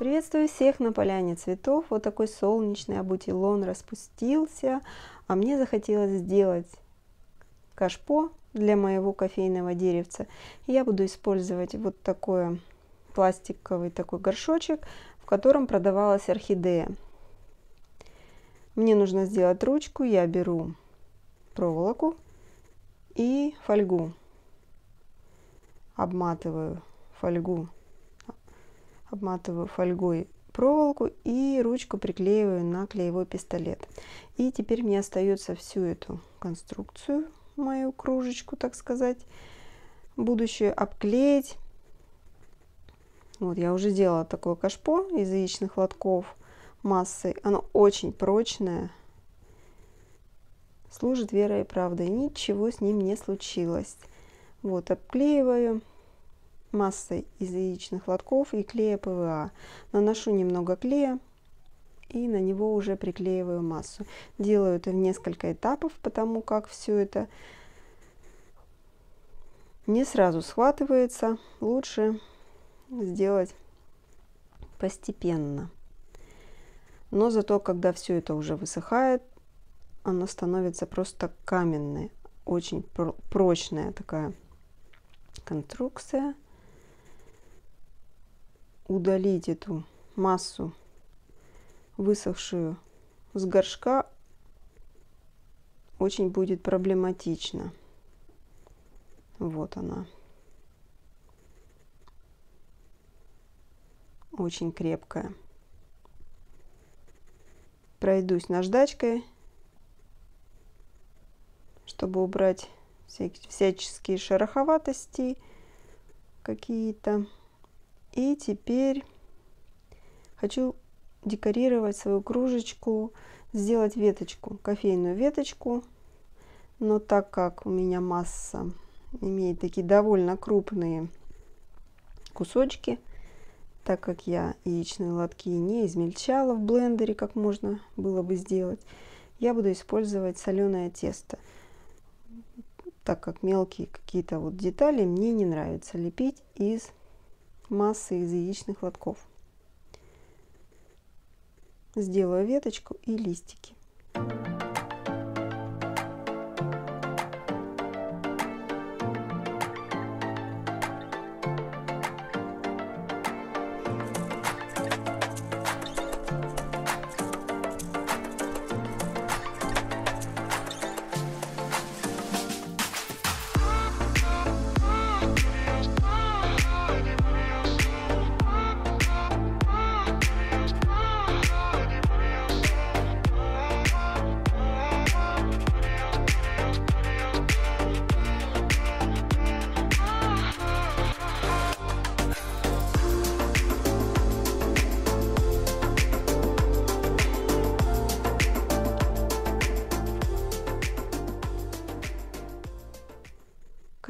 Приветствую всех на поляне цветов. Вот такой солнечный абутилон распустился. А мне захотелось сделать кашпо для моего кофейного деревца. Я буду использовать вот такой пластиковый такой горшочек, в котором продавалась орхидея. Мне нужно сделать ручку. Я беру проволоку и фольгу. Обматываю фольгу обматываю фольгой проволоку и ручку приклеиваю на клеевой пистолет. И теперь мне остается всю эту конструкцию, мою кружечку, так сказать, будущую обклеить. Вот я уже делала такое кашпо из яичных лотков массой. Оно очень прочное. Служит верой и правдой. Ничего с ним не случилось. Вот, обклеиваю массой из яичных лотков и клея ПВА. Наношу немного клея и на него уже приклеиваю массу. Делаю это в несколько этапов, потому как все это не сразу схватывается. Лучше сделать постепенно. Но зато, когда все это уже высыхает, оно становится просто каменное, очень прочная такая конструкция удалить эту массу высохшую с горшка очень будет проблематично. Вот она. Очень крепкая. Пройдусь наждачкой, чтобы убрать всяческие шероховатости какие-то. И теперь хочу декорировать свою кружечку, сделать веточку, кофейную веточку. Но так как у меня масса имеет такие довольно крупные кусочки, так как я яичные лотки не измельчала в блендере, как можно было бы сделать, я буду использовать соленое тесто, так как мелкие какие-то вот детали мне не нравится лепить из массы из яичных лотков. Сделаю веточку и листики.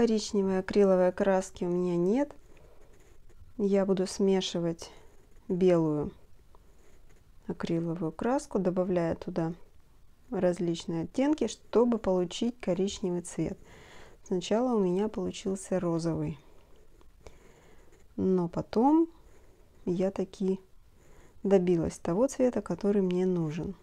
Коричневой акриловой краски у меня нет. Я буду смешивать белую акриловую краску, добавляя туда различные оттенки, чтобы получить коричневый цвет. Сначала у меня получился розовый. Но потом я таки добилась того цвета, который мне нужен.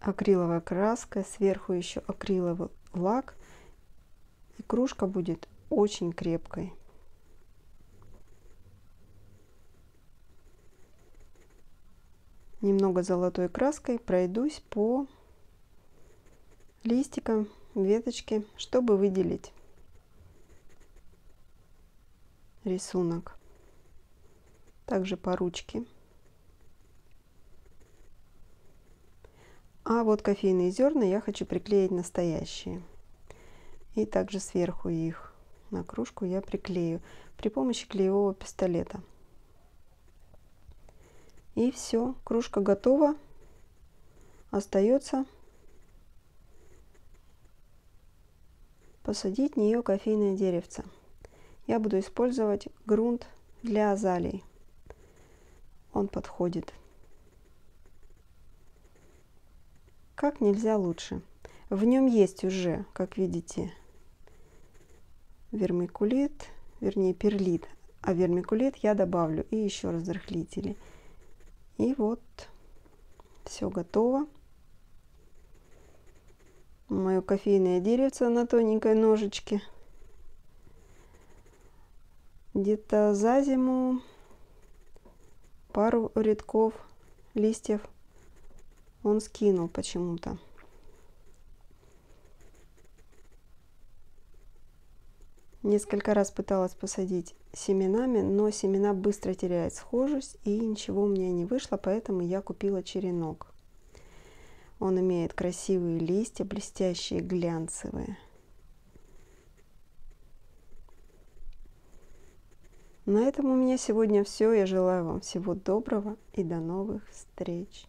акриловая краска, сверху еще акриловый лак. И кружка будет очень крепкой. Немного золотой краской пройдусь по листикам, веточке, чтобы выделить рисунок. Также по ручке. А вот кофейные зерна я хочу приклеить настоящие. И также сверху их на кружку я приклею при помощи клеевого пистолета. И все, кружка готова. Остается посадить в нее кофейное деревце. Я буду использовать грунт для азалий. Он подходит. как нельзя лучше. В нем есть уже, как видите, вермикулит, вернее перлит. А вермикулит я добавлю и еще раз рыхлители. И вот все готово. Мое кофейное деревце на тоненькой ножечке. Где-то за зиму пару рядков листьев он скинул почему-то. Несколько раз пыталась посадить семенами, но семена быстро теряют схожесть и ничего у меня не вышло, поэтому я купила черенок. Он имеет красивые листья, блестящие, глянцевые. На этом у меня сегодня все. Я желаю вам всего доброго и до новых встреч.